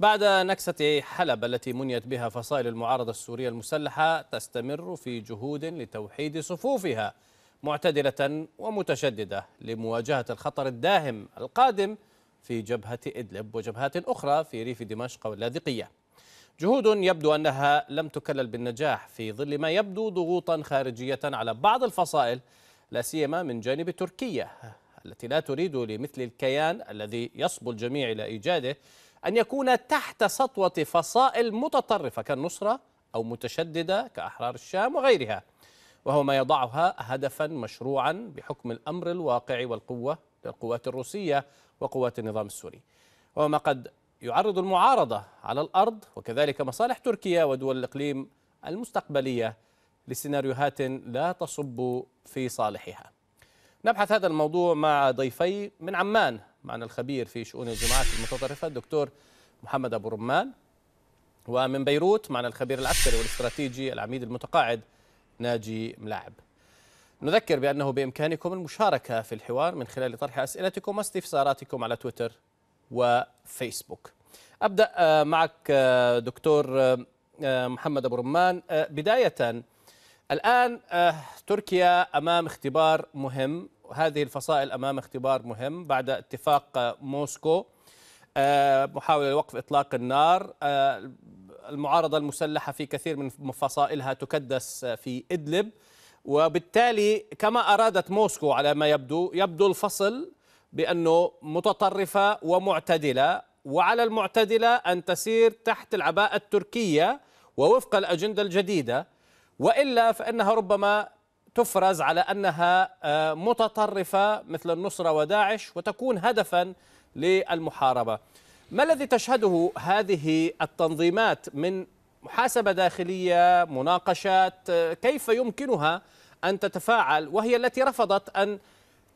بعد نكسة حلب التي منيت بها فصائل المعارضة السورية المسلحة تستمر في جهود لتوحيد صفوفها معتدلة ومتشددة لمواجهة الخطر الداهم القادم في جبهة إدلب وجبهات أخرى في ريف دمشق واللاذقية جهود يبدو أنها لم تكلل بالنجاح في ظل ما يبدو ضغوطا خارجية على بعض الفصائل لا سيما من جانب تركيا التي لا تريد لمثل الكيان الذي يصبو الجميع إلى إيجاده أن يكون تحت سطوة فصائل متطرفة كالنصرة أو متشددة كأحرار الشام وغيرها وهو ما يضعها هدفا مشروعا بحكم الأمر الواقع والقوة للقوات الروسية وقوات النظام السوري وهو ما قد يعرض المعارضة على الأرض وكذلك مصالح تركيا ودول الإقليم المستقبلية لسيناريوهات لا تصب في صالحها نبحث هذا الموضوع مع ضيفي من عمان معنا الخبير في شؤون الجماعات المتطرفة الدكتور محمد أبو رمان ومن بيروت معنا الخبير العسكري والاستراتيجي العميد المتقاعد ناجي ملاعب نذكر بأنه بإمكانكم المشاركة في الحوار من خلال طرح أسئلتكم واستفساراتكم على تويتر وفيسبوك أبدأ آه، معك آه، دكتور آه، محمد أبو رمان بداية الآن تركيا أمام اختبار مهم هذه الفصائل امام اختبار مهم بعد اتفاق آه، موسكو آه، محاولة لوقف إطلاق النار آه، المعارضة المسلحة في كثير من فصائلها تكدس في إدلب وبالتالي كما أرادت موسكو على ما يبدو يبدو الفصل بأنه متطرفة ومعتدلة وعلى المعتدلة أن تسير تحت العباءة التركية ووفق الأجندة الجديدة وإلا فإنها ربما تفرز على أنها آه، متطرفة مثل النصرة وداعش وتكون هدفا للمحاربة ما الذي تشهده هذه التنظيمات من محاسبة داخلية مناقشات آه، كيف يمكنها أن تتفاعل وهي التي رفضت أن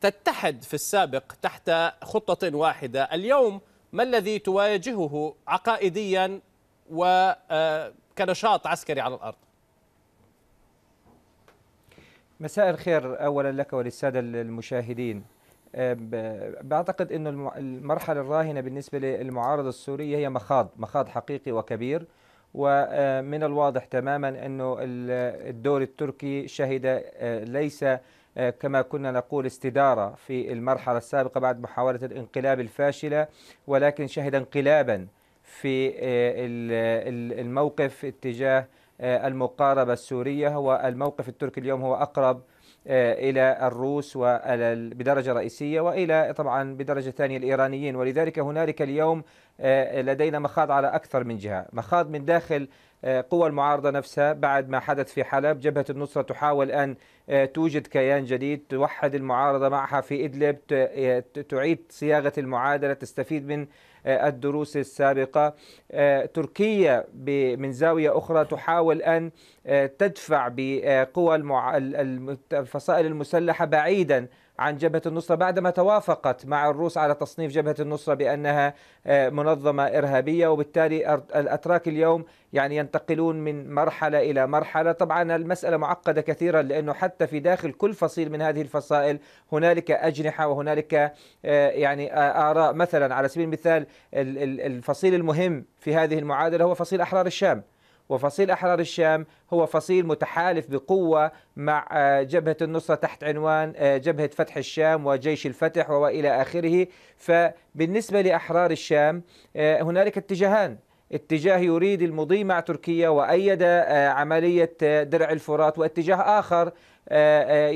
تتحد في السابق تحت خطة واحدة اليوم ما الذي تواجهه عقائديا وكنشاط آه، عسكري على الأرض مساء الخير اولا لك وللساده المشاهدين بعتقد انه المرحله الراهنه بالنسبه للمعارضه السوريه هي مخاض مخاض حقيقي وكبير ومن الواضح تماما انه الدور التركي شهد ليس كما كنا نقول استداره في المرحله السابقه بعد محاوله الانقلاب الفاشله ولكن شهد انقلابا في الموقف اتجاه آه، المقاربة السورية هو الموقف التركي اليوم هو أقرب آه، إلى الروس بدرجة رئيسية وإلى طبعا بدرجة ثانية الإيرانيين ولذلك هنالك اليوم آه، لدينا مخاض على أكثر من جهة مخاض من داخل قوى المعارضة نفسها بعد ما حدث في حلب جبهة النصرة تحاول أن توجد كيان جديد توحد المعارضة معها في إدلب تعيد صياغة المعادلة تستفيد من الدروس السابقة آه، تركيا من زاوية أخرى تحاول أن آه، تدفع بقوى الفصائل المسلحة بعيدا عن جبهة النصرة بعدما توافقت مع الروس على تصنيف جبهة النصرة بأنها آه، منظمة إرهابية وبالتالي الأتراك اليوم يعني ينتقلون من مرحلة إلى مرحلة طبعا المسألة معقدة كثيرا لأنه حتى في داخل كل فصيل من هذه الفصائل هنالك أجنحة وهنالك آه، يعني آراء مثلا على سبيل المثال الفصيل المهم في هذه المعادلة هو فصيل أحرار الشام وفصيل أحرار الشام هو فصيل متحالف بقوة مع آه، جبهة النصرة تحت عنوان آه، جبهة فتح الشام وجيش الفتح وإلى آخره فبالنسبة لأحرار الشام آه، هنالك اتجاهان اتجاه يريد المضي مع تركيا وأيد عملية درع الفرات واتجاه آخر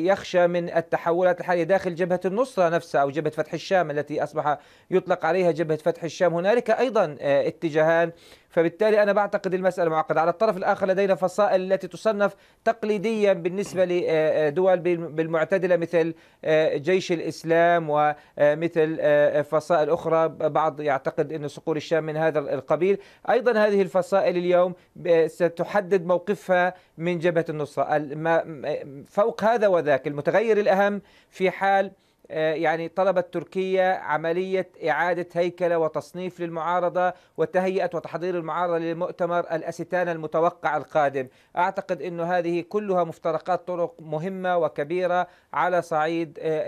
يخشى من التحولات الحالية داخل جبهة النصرة نفسها أو جبهة فتح الشام التي أصبح يطلق عليها جبهة فتح الشام هنالك أيضا اتجاهان فبالتالي أنا بعتقد المسألة معقدة على الطرف الآخر لدينا فصائل التي تصنف تقليديا بالنسبة لدول بالمعتدلة مثل آه، جيش الإسلام ومثل آه، آه، فصائل أخرى بعض يعتقد أن صقور الشام من هذا القبيل أيضا هذه الفصائل اليوم ستحدد موقفها من جبهة النصرة فوق هذا وذاك المتغير الأهم في حال آه، يعني طلبت تركيا عملية إعادة هيكلة وتصنيف للمعارضة وتهيئة وتحضير المعارضة للمؤتمر الأستان المتوقع القادم أعتقد أن هذه كلها مفترقات طرق مهمة وكبيرة على صعيد آه،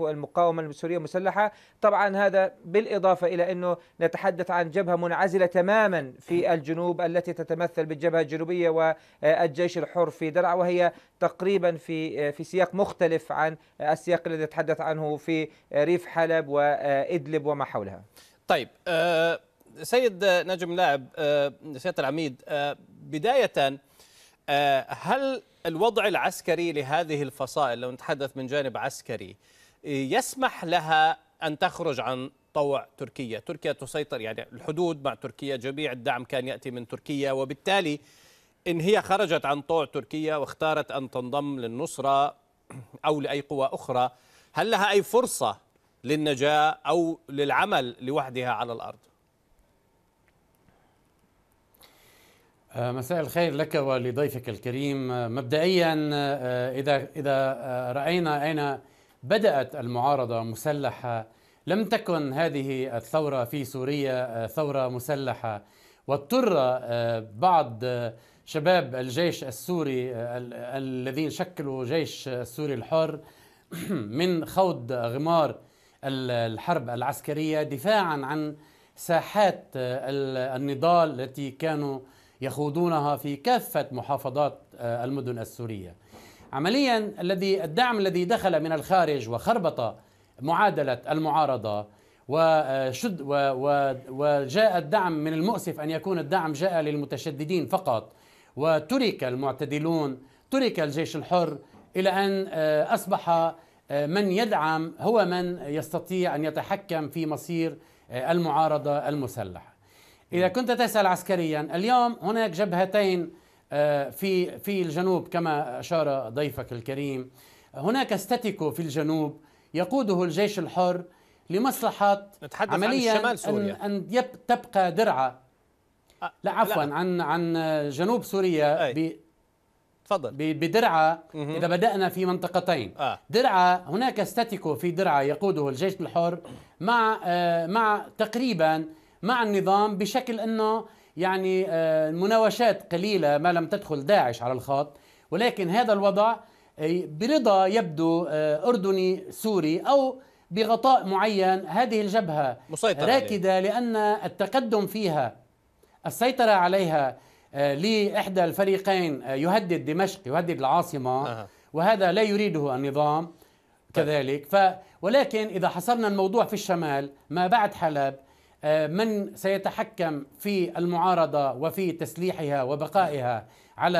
المقاومة السورية المسلحة طبعا هذا بالإضافة إلى أنه نتحدث عن جبهة منعزلة تماما في الجنوب التي تتمثل بالجبهة الجنوبية والجيش الحر في درعا وهي تقريبا في آه، في سياق مختلف عن السياق الذي تحدث تحدثت عنه في ريف حلب وإدلب وما حولها طيب آه، سيد نجم لاعب آه، سيادة العميد آه، بداية هل الوضع العسكري لهذه الفصائل لو نتحدث من جانب عسكري يسمح لها أن تخرج عن طوع تركيا تركيا تسيطر يعني الحدود مع تركيا جميع الدعم كان يأتي من تركيا وبالتالي إن هي خرجت عن طوع تركيا واختارت أن تنضم للنصرة أو لأي قوى أخرى هل لها أي فرصة للنجاة أو للعمل لوحدها على الأرض آه، مساء الخير لك ولضيفك الكريم آه، مبدئيا آه، إذا, إذا رأينا أين بدأت المعارضة مسلحة لم تكن هذه الثورة في سوريا ثورة مسلحة واضطر بعض شباب الجيش السوري الذين شكلوا جيش السوري الحر من خوض غمار الحرب العسكريه دفاعا عن ساحات النضال التي كانوا يخوضونها في كافه محافظات آه، المدن السوريه. عمليا الذي الدعم الذي دخل من الخارج وخربط معادله المعارضه وشد وجاء الدعم من المؤسف ان يكون الدعم جاء للمتشددين فقط وترك المعتدلون ترك الجيش الحر إلى أن آه، أصبح آه، من يدعم هو من يستطيع أن يتحكم في مصير آه، المعارضة المسلحة إذا نعم. كنت تسأل عسكريا اليوم هناك جبهتين في في الجنوب كما أشار ضيفك الكريم هناك استاتيكو في الجنوب يقوده الجيش الحر لمصلحة نتحدث عمليا عن شمال سوريا. أن, أن تبقى درعة لا عفوا لا. عن عن جنوب سوريا تفضل بدرعة إذا بدأنا في منطقتين آه. درعة هناك ستاتيكو في درعة يقوده الجيش الحر مع آه مع تقريبا مع النظام بشكل أنه يعني آه قليلة ما لم تدخل داعش على الخط ولكن هذا الوضع آه، برضا يبدو آه، أردني سوري أو بغطاء معين هذه الجبهة مسيطرة راكدة لأن التقدم فيها السيطرة عليها آه، لإحدى الفريقين آه، يهدد دمشق يهدد العاصمة وهذا لا يريده النظام طيب. كذلك ف ولكن إذا حصرنا الموضوع في الشمال ما بعد حلب آه، من سيتحكم في المعارضة وفي تسليحها وبقائها على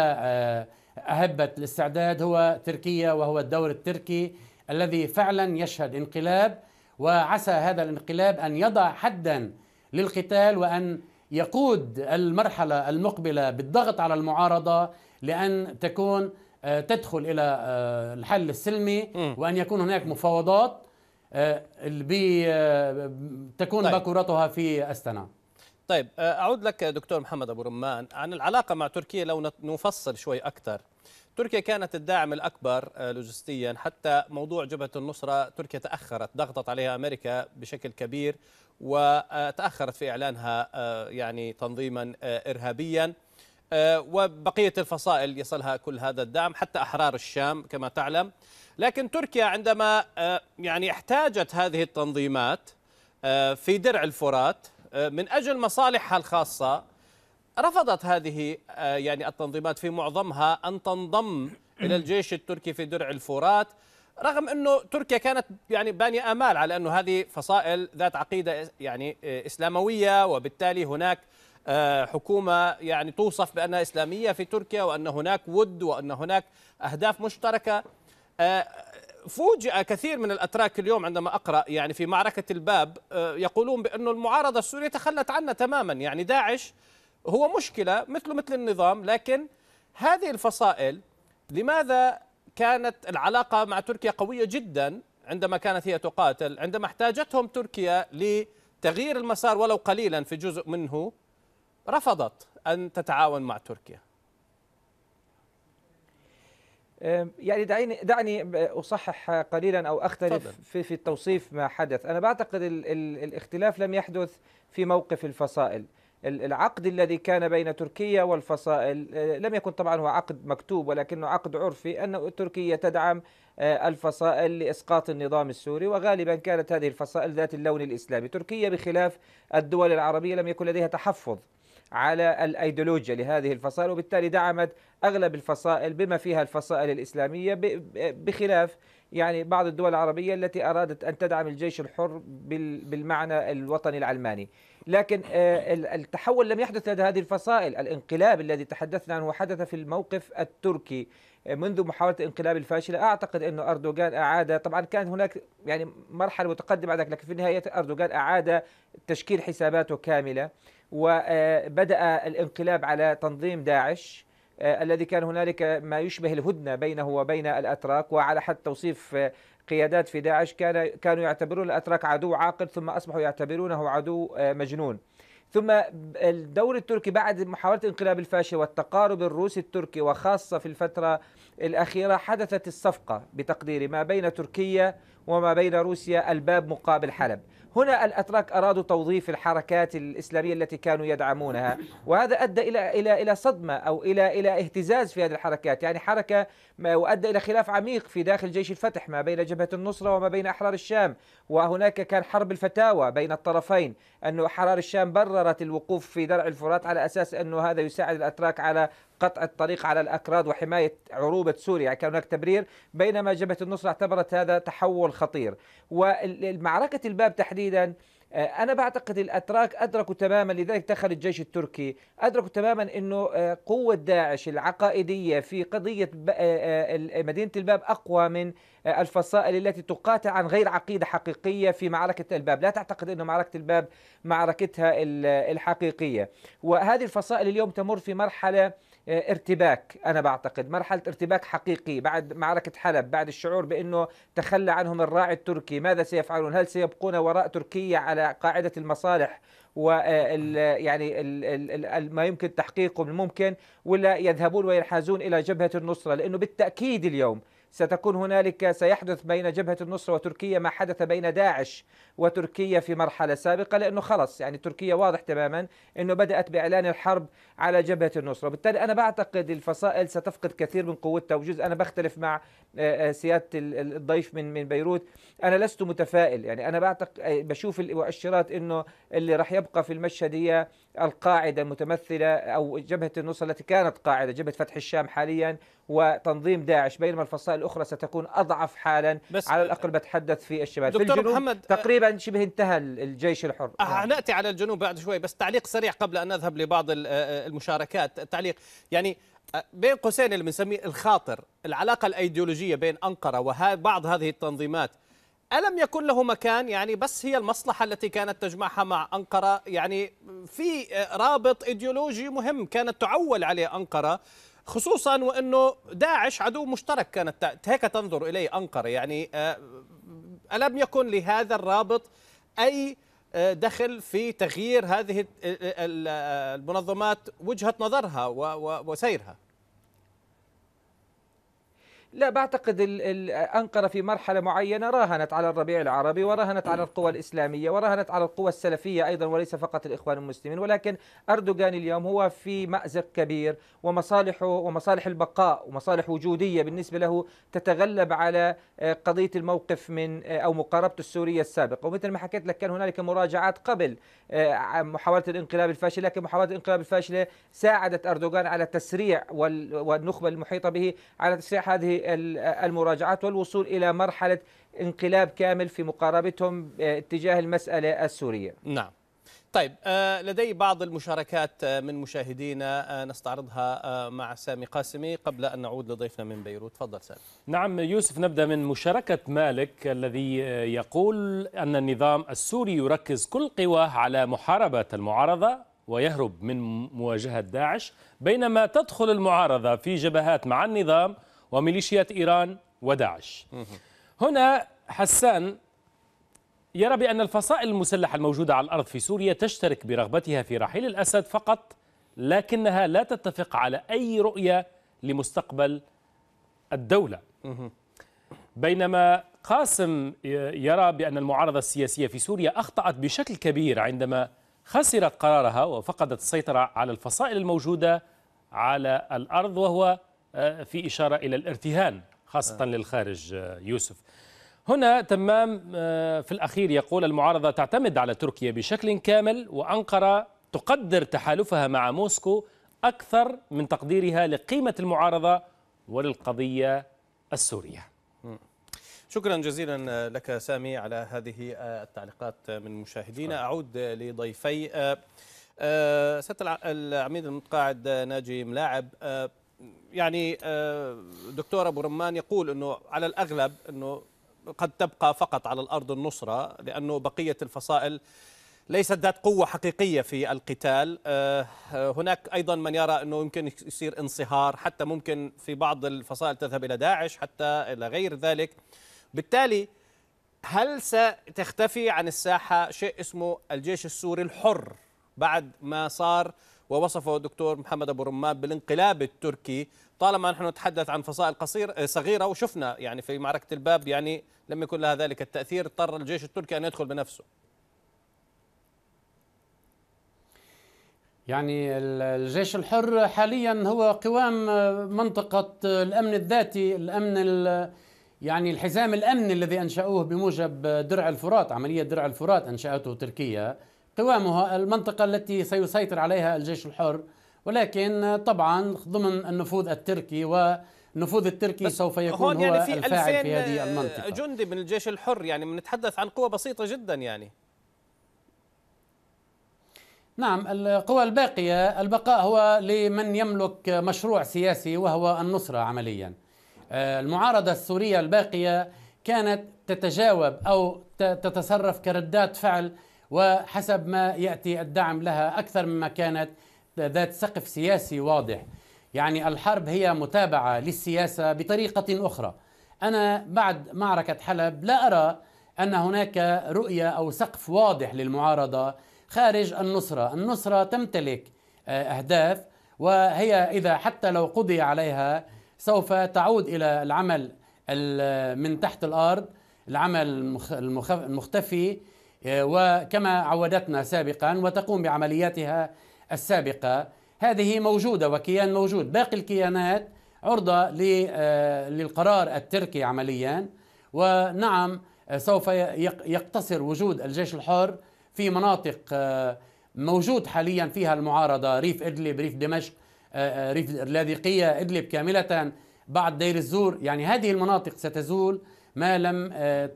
أهبة الاستعداد هو تركيا وهو الدور التركي الذي فعلا يشهد انقلاب وعسى هذا الانقلاب أن يضع حدا للقتال وأن يقود المرحله المقبله بالضغط على المعارضه لان تكون آه، تدخل الى آه، الحل السلمي وان يكون هناك مفاوضات آه، تكون طيب. باكورتها في استنا طيب اعود لك دكتور محمد ابو رمان عن العلاقه مع تركيا لو نفصل شوي اكثر تركيا كانت الداعم الأكبر لوجستيا حتى موضوع جبهة النصرة تركيا تأخرت ضغطت عليها أمريكا بشكل كبير وتأخرت في إعلانها آه، يعني تنظيما آه، إرهابيا آه، وبقية الفصائل يصلها كل هذا الدعم حتى أحرار الشام كما تعلم لكن تركيا عندما يعني احتاجت هذه التنظيمات في درع الفرات من أجل مصالحها الخاصة رفضت هذه يعني التنظيمات في معظمها أن تنضم إلى الجيش التركي في درع الفرات رغم انه تركيا كانت يعني بانيه امال على انه هذه فصائل ذات عقيده يعني آه، اسلامويه وبالتالي هناك آه، حكومه يعني توصف بانها اسلاميه في تركيا وان هناك ود وان هناك اهداف مشتركه آه، فوجئ كثير من الاتراك اليوم عندما اقرا يعني في معركه الباب يقولون بانه المعارضه السوريه تخلت عنا تماما يعني داعش هو مشكله مثله مثل النظام لكن هذه الفصائل لماذا كانت العلاقة مع تركيا قوية جدا عندما كانت هي تقاتل عندما احتاجتهم تركيا لتغيير المسار ولو قليلا في جزء منه رفضت أن تتعاون مع تركيا يعني دعيني دعني اصحح قليلا او اختلف في في التوصيف ما حدث، انا بعتقد الاختلاف لم يحدث في موقف الفصائل، العقد الذي كان بين تركيا والفصائل آه، لم يكن طبعا هو عقد مكتوب ولكنه عقد عرفي أن تركيا تدعم آه، الفصائل لإسقاط النظام السوري وغالبا كانت هذه الفصائل ذات اللون الإسلامي تركيا بخلاف الدول العربية لم يكن لديها تحفظ على الايديولوجيا لهذه الفصائل وبالتالي دعمت اغلب الفصائل بما فيها الفصائل الاسلاميه بخلاف يعني بعض الدول العربية التي أرادت أن تدعم الجيش الحر بالمعنى الوطني العلماني لكن آه، التحول لم يحدث لدى هذه الفصائل الانقلاب الذي تحدثنا عنه حدث في الموقف التركي آه، منذ محاولة الانقلاب الفاشلة أعتقد أن أردوغان أعاد طبعا كان هناك يعني مرحلة متقدمة ذلك لكن في النهاية أردوغان أعاد تشكيل حساباته كاملة وبدأ آه، الانقلاب على تنظيم داعش آه، الذي كان هنالك ما يشبه الهدنة بينه وبين الأتراك وعلى حد توصيف آه، قيادات في داعش كان كانوا يعتبرون الأتراك عدو عاقل ثم أصبحوا يعتبرونه عدو آه، مجنون ثم الدور التركي بعد محاولة الانقلاب الفاشل والتقارب الروسي التركي وخاصة في الفترة الأخيرة حدثت الصفقة بتقديري ما بين تركيا وما بين روسيا الباب مقابل حلب هنا الاتراك ارادوا توظيف الحركات الاسلاميه التي كانوا يدعمونها وهذا ادى الى الى الى صدمه او الى الى اهتزاز في هذه الحركات يعني حركه وادى الى خلاف عميق في داخل جيش الفتح ما بين جبهه النصره وما بين احرار الشام وهناك كان حرب الفتاوى بين الطرفين انه احرار الشام بررت الوقوف في درع الفرات على اساس انه هذا يساعد الاتراك على قطع الطريق على الاكراد وحمايه عروبه سوريا يعني كان هناك تبرير بينما جبهه النصره اعتبرت هذا تحول الخطير ومعركة الباب تحديدا آه، أنا بعتقد الأتراك أدركوا تماما لذلك دخل الجيش التركي أدركوا تماما أنه آه، قوة داعش العقائدية في قضية آه، مدينة الباب أقوى من الفصائل التي تقاتل عن غير عقيدة حقيقية في معركة الباب لا تعتقد أنه معركة الباب معركتها الحقيقية وهذه الفصائل اليوم تمر في مرحلة آه، ارتباك انا بعتقد مرحله ارتباك حقيقي بعد معركه حلب بعد الشعور بانه تخلى عنهم الراعي التركي ماذا سيفعلون هل سيبقون وراء تركيا على قاعده المصالح و آه، يعني ما يمكن تحقيقه من الممكن ولا يذهبون وينحازون الى جبهه النصره لانه بالتاكيد اليوم ستكون هنالك سيحدث بين جبهة النصرة وتركيا ما حدث بين داعش وتركيا في مرحلة سابقة لأنه خلص يعني تركيا واضح تماما أنه بدأت بإعلان الحرب على جبهة النصرة وبالتالي أنا بعتقد الفصائل ستفقد كثير من قوتها وجزء أنا بختلف مع آه، آه، سيادة الضيف من من بيروت أنا لست متفائل يعني أنا بعتقد آه، بشوف المؤشرات أنه اللي راح يبقى في المشهد هي القاعدة المتمثلة أو جبهة النصرة التي كانت قاعدة جبهة فتح الشام حاليا وتنظيم داعش بينما الفصائل الأخرى ستكون أضعف حالا بس على الأقل بتحدث في الشمال دكتور في محمد تقريبا كان شبه انتهى الجيش الحر أه، نعم. ناتي على الجنوب بعد شوي بس تعليق سريع قبل ان نذهب لبعض أه، أه، المشاركات التعليق يعني بين قوسين اللي بنسميه الخاطر العلاقه الايديولوجيه بين انقره وبعض هذه التنظيمات ألم يكن له مكان يعني بس هي المصلحة التي كانت تجمعها مع أنقرة يعني في رابط إيديولوجي مهم كانت تعول عليه أنقرة خصوصا وأنه داعش عدو مشترك كانت هيك تنظر إليه أنقرة يعني ألم يكن لهذا الرابط أي آه، دخل في تغيير هذه آه، آه، المنظمات وجهة نظرها وسيرها لا بعتقد أنقرة في مرحلة معينة راهنت على الربيع العربي وراهنت على القوى الإسلامية وراهنت على القوى السلفية أيضا وليس فقط الإخوان المسلمين ولكن أردوغان اليوم هو في مأزق كبير ومصالحه ومصالح البقاء ومصالح وجودية بالنسبة له تتغلب على آه، قضية الموقف من آه، أو مقاربته السورية السابقة ومثل ما حكيت لك كان هنالك مراجعات قبل آه، محاولة الانقلاب الفاشل لكن محاولة الانقلاب الفاشلة ساعدت أردوغان على تسريع والنخبة المحيطة به على تسريع هذه المراجعات والوصول إلى مرحلة انقلاب كامل في مقاربتهم آه، اتجاه المسألة السورية نعم طيب آه، لدي بعض المشاركات آه، من مشاهدينا نستعرضها مع سامي قاسمي قبل أن نعود لضيفنا من بيروت تفضل سامي نعم يوسف نبدأ من مشاركة مالك الذي يقول أن النظام السوري يركز كل قواه على محاربة المعارضة ويهرب من مواجهة داعش بينما تدخل المعارضة في جبهات مع النظام وميليشيات إيران وداعش هنا حسان يرى بأن الفصائل المسلحة الموجودة على الأرض في سوريا تشترك برغبتها في رحيل الأسد فقط لكنها لا تتفق على أي رؤية لمستقبل الدولة بينما قاسم يرى بأن المعارضة السياسية في سوريا أخطأت بشكل كبير عندما خسرت قرارها وفقدت السيطرة على الفصائل الموجودة على الأرض وهو آه، في إشارة إلى الارتهان خاصة آه. للخارج آه، يوسف هنا تمام في الأخير يقول المعارضة تعتمد على تركيا بشكل كامل وأنقرة تقدر تحالفها مع موسكو أكثر من تقديرها لقيمة المعارضة وللقضية السورية شكرا جزيلا لك سامي على هذه التعليقات من مشاهدينا أعود لضيفي سيادة العميد المتقاعد ناجي ملاعب يعني آه، دكتور ابو رمان يقول انه على الاغلب انه قد تبقى فقط على الارض النصره لانه بقيه الفصائل ليست ذات قوه حقيقيه في القتال آه، آه، هناك ايضا من يرى انه يمكن يصير انصهار حتى ممكن في بعض الفصائل تذهب الى داعش حتى الى غير ذلك بالتالي هل ستختفي عن الساحه شيء اسمه الجيش السوري الحر بعد ما صار ووصفه الدكتور محمد أبو رمان بالانقلاب التركي طالما نحن نتحدث عن فصائل قصير آه، صغيرة وشفنا يعني في معركة الباب يعني لم يكن لها ذلك التأثير اضطر الجيش التركي أن يدخل بنفسه يعني الجيش الحر حاليا هو قوام آه، منطقة آه، الأمن الذاتي الأمن يعني الحزام الأمني الذي أنشأوه بموجب درع الفرات عملية درع الفرات أنشأته تركيا قوامها المنطقة التي سيسيطر عليها الجيش الحر ولكن طبعا ضمن النفوذ التركي والنفوذ التركي سوف يكون يعني هو يعني في الفاعل في هذه المنطقة جندي من الجيش الحر يعني بنتحدث عن قوة بسيطة جدا يعني نعم القوى الباقية البقاء هو لمن يملك مشروع سياسي وهو النصرة عمليا المعارضة السورية الباقية كانت تتجاوب أو تتصرف كردات فعل وحسب ما ياتي الدعم لها اكثر مما كانت ذات سقف سياسي واضح يعني الحرب هي متابعه للسياسه بطريقه اخرى انا بعد معركه حلب لا ارى ان هناك رؤيه او سقف واضح للمعارضه خارج النصره النصره تمتلك آه، اهداف وهي اذا حتى لو قضي عليها سوف تعود الى العمل من تحت الارض العمل المختفي آه، وكما عودتنا سابقا وتقوم بعملياتها السابقة هذه موجودة وكيان موجود باقي الكيانات عرضة آه، للقرار التركي عمليا ونعم آه، سوف يقتصر وجود الجيش الحر في مناطق موجود حاليا فيها المعارضة ريف إدلب ريف دمشق ريف اللاذقية إدلب كاملة بعد دير الزور يعني هذه المناطق ستزول ما لم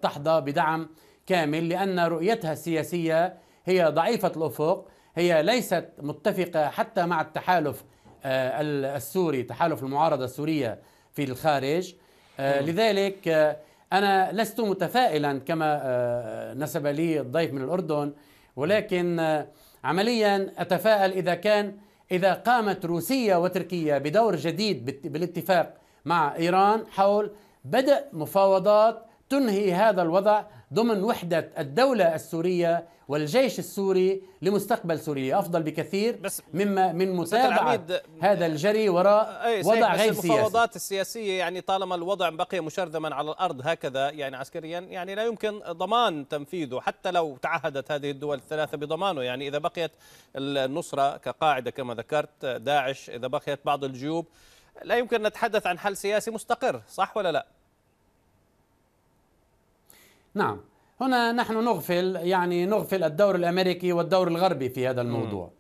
تحظى بدعم كامل لأن رؤيتها السياسية هي ضعيفة الأفق هي ليست متفقة حتى مع التحالف آه، السوري تحالف المعارضة السورية في الخارج آه، لذلك آه، أنا لست متفائلا كما نسب لي الضيف من الأردن ولكن عمليا أتفائل إذا كان إذا قامت روسيا وتركيا بدور جديد بالاتفاق مع إيران حول بدء مفاوضات تنهي هذا الوضع ضمن وحدة الدولة السورية والجيش السوري لمستقبل سوريا أفضل بكثير بس مما من متابعة هذا الجري وراء وضع غير سياسي المفاوضات السياسية يعني طالما الوضع بقي مشرذما على الأرض هكذا يعني عسكريا يعني لا يمكن ضمان تنفيذه حتى لو تعهدت هذه الدول الثلاثة بضمانه يعني إذا بقيت النصرة كقاعدة كما ذكرت داعش إذا بقيت بعض الجيوب لا يمكن نتحدث عن حل سياسي مستقر صح ولا لا؟ نعم هنا نحن نغفل يعني نغفل الدور الامريكي والدور الغربي في هذا الموضوع م.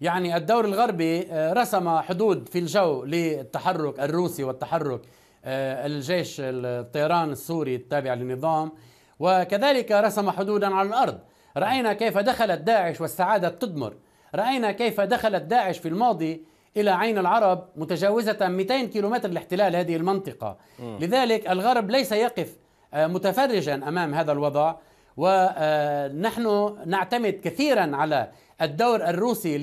يعني الدور الغربي آه، رسم حدود في الجو للتحرك الروسي والتحرك آه، الجيش الطيران السوري التابع للنظام وكذلك رسم حدودا على الارض راينا كيف دخلت داعش والسعاده تدمر راينا كيف دخلت داعش في الماضي الى عين العرب متجاوزه 200 كيلومتر لاحتلال هذه المنطقه لذلك الغرب ليس يقف آه، متفرجا امام هذا الوضع ونحن آه، نعتمد كثيرا على الدور الروسي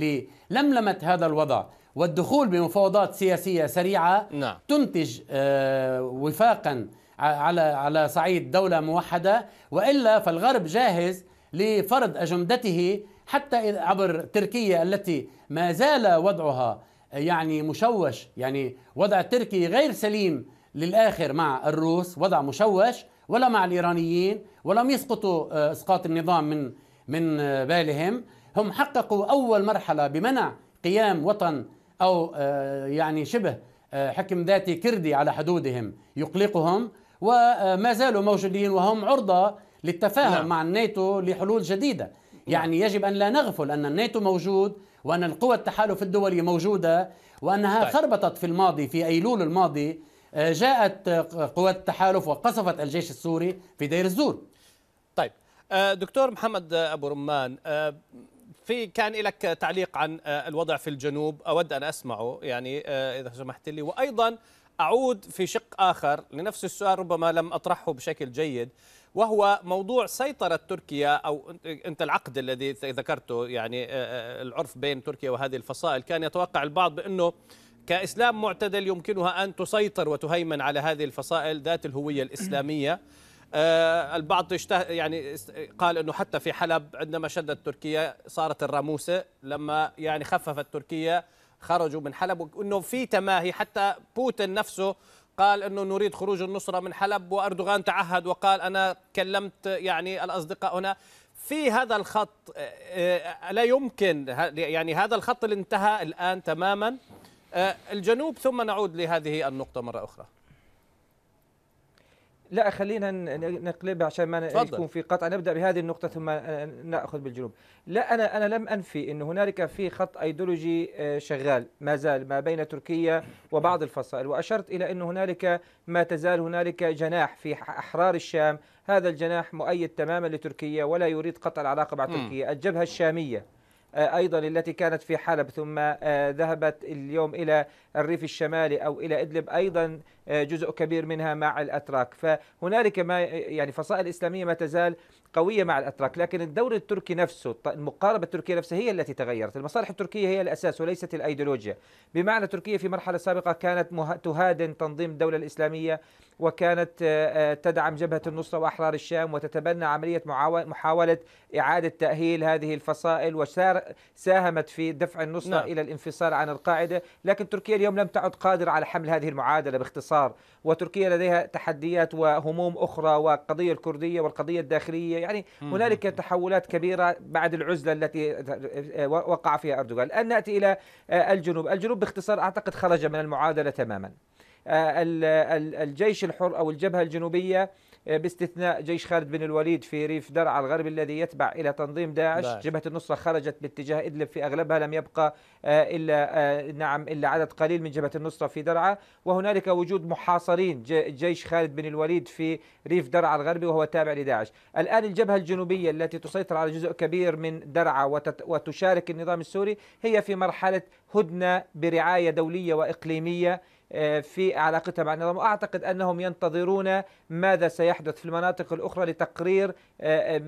للملمه هذا الوضع والدخول بمفاوضات سياسيه سريعه نعم. تنتج آه، وفاقا على على صعيد دوله موحده والا فالغرب جاهز لفرض اجندته حتى عبر تركيا التي ما زال وضعها يعني مشوش يعني وضع تركي غير سليم للاخر مع الروس وضع مشوش ولا مع الإيرانيين ولم يسقطوا آه، إسقاط النظام من من آه، بالهم هم حققوا أول مرحلة بمنع قيام وطن أو آه، يعني شبه حكم ذاتي كردي على حدودهم يقلقهم وما زالوا موجودين وهم عرضة للتفاهم نعم. مع الناتو لحلول جديدة نعم. يعني يجب أن لا نغفل أن الناتو موجود وأن القوى التحالف الدولي موجودة وأنها طيب. خربطت في الماضي في أيلول الماضي آه، جاءت آه، قوات التحالف وقصفت الجيش السوري في دير الزور طيب آه، دكتور محمد أبو رمان في كان لك تعليق عن الوضع في الجنوب أود أن أسمعه يعني إذا سمحت لي وأيضا أعود في شق آخر لنفس السؤال ربما لم أطرحه بشكل جيد وهو موضوع سيطرة تركيا أو أنت العقد الذي ذكرته يعني العرف بين تركيا وهذه الفصائل كان يتوقع البعض بأنه كإسلام معتدل يمكنها أن تسيطر وتهيمن على هذه الفصائل ذات الهوية الإسلامية آه، البعض اشته يعني قال انه حتى في حلب عندما شدت تركيا صارت الراموسه لما يعني خففت تركيا خرجوا من حلب وانه في تماهي حتى بوتين نفسه قال انه نريد خروج النصره من حلب واردوغان تعهد وقال انا كلمت يعني الاصدقاء هنا في هذا الخط آه، آه، لا يمكن يعني هذا الخط اللي انتهى الان تماما آه، الجنوب ثم نعود لهذه النقطة مرة أخرى لا خلينا نقلبها عشان ما فضل. يكون في قطع نبدا بهذه النقطه ثم آه، ناخذ بالجنوب لا انا انا لم انفي ان هنالك في خط ايديولوجي آه، شغال ما زال ما بين تركيا وبعض الفصائل واشرت الى ان هنالك ما تزال هنالك جناح في احرار الشام هذا الجناح مؤيد تماما لتركيا ولا يريد قطع العلاقه مع تركيا الجبهه الشاميه آه، أيضا التي كانت في حلب ثم آه، ذهبت اليوم إلى الريف الشمالي أو إلى إدلب أيضا جزء كبير منها مع الاتراك فهنالك ما يعني فصائل اسلاميه ما تزال قويه مع الاتراك لكن الدور التركي نفسه المقاربه التركيه نفسها هي التي تغيرت المصالح التركيه هي الاساس وليست الايديولوجيا بمعنى تركيا في مرحله سابقه كانت تهادن تنظيم الدوله الاسلاميه وكانت تدعم جبهة النصرة وأحرار الشام وتتبنى عملية محاولة إعادة تأهيل هذه الفصائل وساهمت في دفع النصرة نعم. إلى الانفصال عن القاعدة لكن تركيا اليوم لم تعد قادرة على حمل هذه المعادلة باختصار القطار وتركيا لديها تحديات وهموم أخرى والقضية الكردية والقضية الداخلية يعني هنالك تحولات كبيرة بعد العزلة التي آه، وقع فيها أردوغان الآن نأتي إلى آه، الجنوب الجنوب باختصار أعتقد خرج من المعادلة تماما آه، الجيش الحر أو الجبهة الجنوبية آه، باستثناء جيش خالد بن الوليد في ريف درعا الغربي الذي يتبع إلى تنظيم داعش, داعش. جبهة النصرة خرجت باتجاه إدلب في أغلبها لم يبقى آه، إلا آه، نعم إلا عدد قليل من جبهة النصرة في درعا وهنالك وجود محاصرين جيش خالد بن الوليد في ريف درعا الغربي وهو تابع لداعش الآن الجبهة الجنوبية التي تسيطر على جزء كبير من درعا وتشارك النظام السوري هي في مرحلة هدنة برعاية دولية وإقليمية آه، في علاقتها مع النظام وأعتقد أنهم ينتظرون ماذا سيحدث في المناطق الأخرى لتقرير آه، آه،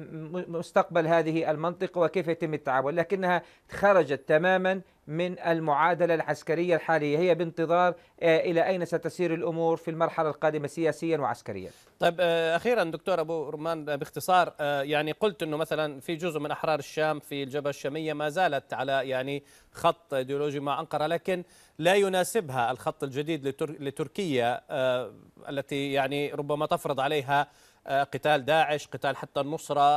مستقبل هذه المنطقة وكيف يتم التعامل لكنها خرجت تماما من المعادلة العسكرية الحالية هي بانتظار آه، إلى أين ستسير الأمور في المرحلة القادمة سياسيا وعسكريا طيب آه، أخيرا دكتور أبو رمان آه، باختصار يعني قلت أنه مثلا في جزء من أحرار الشام في الجبهة الشامية ما زالت على يعني خط ايديولوجي مع أنقرة لكن لا يناسبها الخط الجديد لتركيا التي يعني ربما تفرض عليها قتال داعش قتال حتى النصرة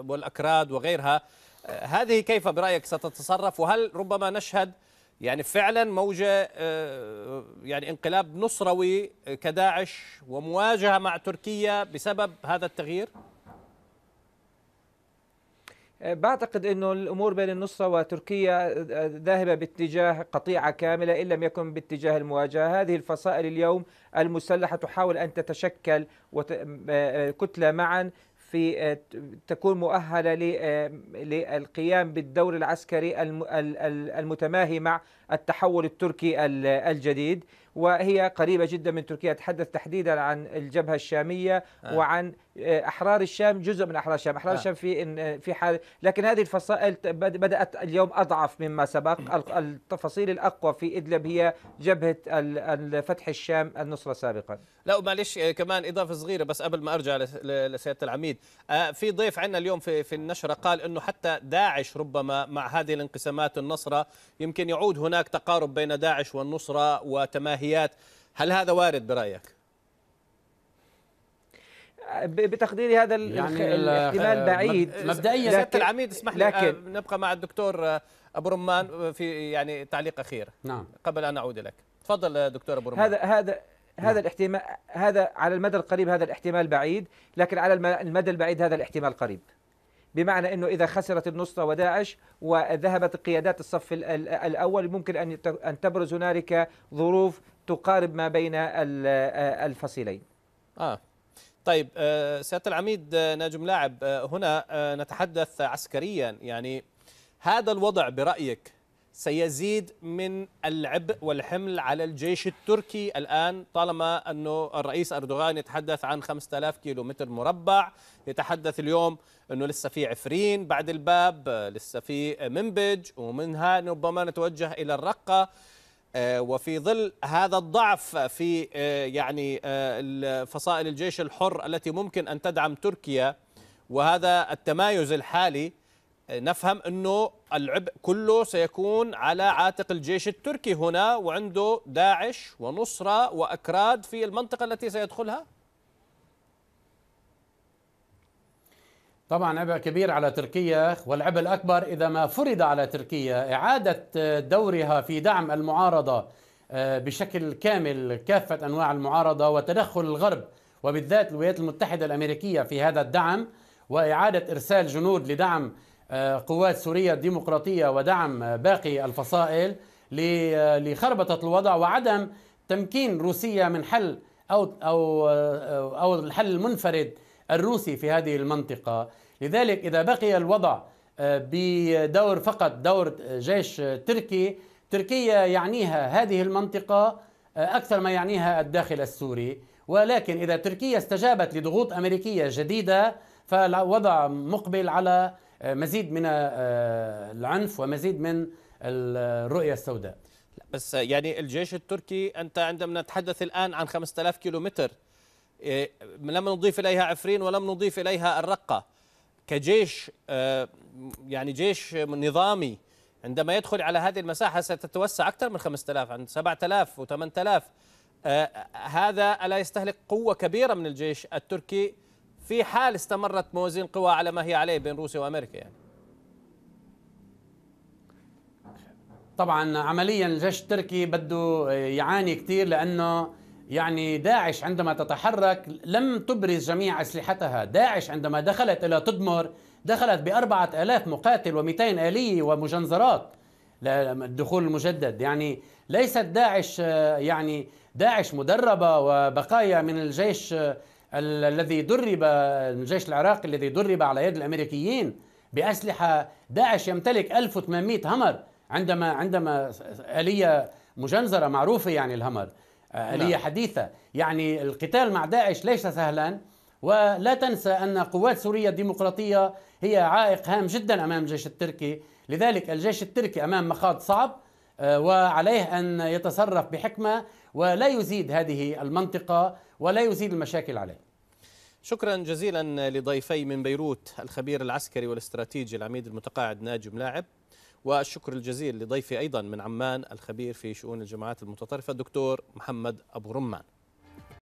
والأكراد وغيرها هذه كيف برأيك ستتصرف وهل ربما نشهد يعني فعلا موجة آه، يعني انقلاب نصروي آه، كداعش ومواجهة مع تركيا بسبب هذا التغيير؟ آه، بعتقد انه الامور بين النصره وتركيا ذاهبه باتجاه قطيعه كامله ان لم يكن باتجاه المواجهه، هذه الفصائل اليوم المسلحه تحاول ان تتشكل كتله معا في آه، تكون مؤهلة آه، للقيام بالدور العسكري المتماهي مع التحول التركي الجديد وهي قريبة جدا من تركيا أتحدث تحديدا عن الجبهة الشامية آه. وعن آه، احرار الشام جزء من احرار الشام احرار آه. الشام في آه، في حال لكن هذه الفصائل بدات اليوم اضعف مما سبق التفاصيل الاقوى في ادلب هي جبهه فتح الشام النصره سابقا لا معلش آه، كمان اضافه صغيره بس قبل ما ارجع لسياده العميد في ضيف عندنا اليوم في في النشره قال انه حتى داعش ربما مع هذه الانقسامات النصره يمكن يعود هناك تقارب بين داعش والنصره وتماهيات هل هذا وارد برايك بتقديري هذا يعني الاحتمال آه، بعيد مبدئيا سياده العميد اسمح لي آه، لكن نبقى مع الدكتور آه، ابو رمان في يعني تعليق اخير نعم قبل ان اعود لك تفضل دكتور ابو رمان هذا هذا هذا نعم. الاحتمال هذا على المدى القريب هذا الاحتمال بعيد لكن على المدى البعيد هذا الاحتمال قريب بمعنى انه اذا خسرت النصره وداعش وذهبت قيادات الصف الاول ممكن ان ان تبرز هنالك ظروف تقارب ما بين الفصيلين اه طيب آه، سياده العميد آه، ناجم لاعب آه، هنا نتحدث عسكريا يعني هذا الوضع برايك سيزيد من العبء والحمل على الجيش التركي الآن طالما أنه الرئيس أردوغان يتحدث عن 5000 كيلو متر مربع يتحدث اليوم أنه لسه في عفرين بعد الباب لسه في منبج ومنها ربما نتوجه إلى الرقة آه، وفي ظل هذا الضعف في آه، يعني آه، فصائل الجيش الحر التي ممكن ان تدعم تركيا وهذا التمايز الحالي نفهم انه العبء كله سيكون على عاتق الجيش التركي هنا وعنده داعش ونصره واكراد في المنطقه التي سيدخلها طبعا عبء كبير على تركيا والعبء الأكبر إذا ما فرض على تركيا إعادة دورها في دعم المعارضة آه، بشكل كامل كافة أنواع المعارضة وتدخل الغرب وبالذات الولايات المتحدة الأمريكية في هذا الدعم وإعادة إرسال جنود لدعم آه، قوات سوريا الديمقراطية ودعم باقي الفصائل آه، لخربطة الوضع وعدم تمكين روسيا من حل أو أو أو الحل المنفرد الروسي في هذه المنطقة لذلك إذا بقي الوضع آه، بدور فقط دور جيش تركي تركيا يعنيها هذه المنطقة آه، أكثر ما يعنيها الداخل السوري ولكن إذا تركيا استجابت لضغوط أمريكية جديدة فالوضع مقبل على آه، مزيد من العنف ومزيد من الرؤية السوداء بس يعني الجيش التركي أنت عندما نتحدث الآن عن 5000 كيلومتر إيه، لم نضيف إليها عفرين ولم نضيف إليها الرقة كجيش آه، يعني جيش نظامي عندما يدخل على هذه المساحة ستتوسع أكثر من 5000 عند 7000 و8000 آه، هذا ألا يستهلك قوة كبيرة من الجيش التركي في حال استمرت موازين قوى على ما هي عليه بين روسيا وأمريكا يعني طبعا عمليا الجيش التركي بده آه، يعاني كثير لانه يعني داعش عندما تتحرك لم تبرز جميع أسلحتها داعش عندما دخلت إلى تدمر دخلت بأربعة ألاف مقاتل ومئتين آلية ومجنزرات للدخول المجدد يعني ليست داعش يعني داعش مدربة وبقايا من الجيش الذي درب الجيش العراقي الذي درب على يد الأمريكيين بأسلحة داعش يمتلك 1800 همر عندما عندما آلية مجنزرة معروفة يعني الهمر آلية نعم. حديثة يعني القتال مع داعش ليس سهلا ولا تنسى أن قوات سوريا الديمقراطية هي عائق هام جدا أمام الجيش التركي لذلك الجيش التركي أمام مخاض صعب آه، وعليه أن يتصرف بحكمة ولا يزيد هذه المنطقة ولا يزيد المشاكل عليه شكرا جزيلا لضيفي من بيروت الخبير العسكري والاستراتيجي العميد المتقاعد ناجم لاعب والشكر الجزيل لضيفي أيضا من عمان الخبير في شؤون الجماعات المتطرفة الدكتور محمد أبو رمان